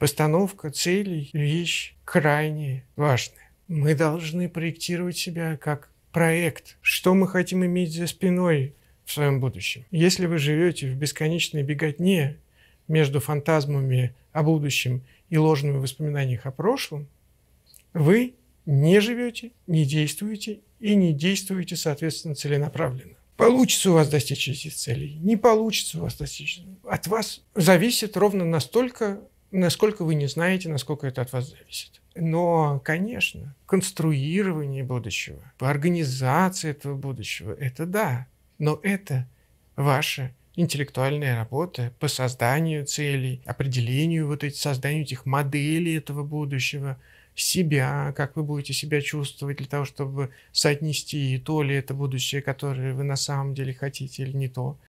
Постановка целей – вещь крайне важная. Мы должны проектировать себя как проект. Что мы хотим иметь за спиной в своем будущем? Если вы живете в бесконечной беготне между фантазмами о будущем и ложными воспоминаниями о прошлом, вы не живете, не действуете и не действуете, соответственно, целенаправленно. Получится у вас достичь этих целей, не получится у вас достичь. От вас зависит ровно настолько, насколько вы не знаете, насколько это от вас зависит. Но, конечно, конструирование будущего, организация этого будущего – это да, но это ваша интеллектуальная работа по созданию целей, определению вот этих, созданию этих моделей этого будущего, себя, как вы будете себя чувствовать для того, чтобы соотнести то ли это будущее, которое вы на самом деле хотите, или не то.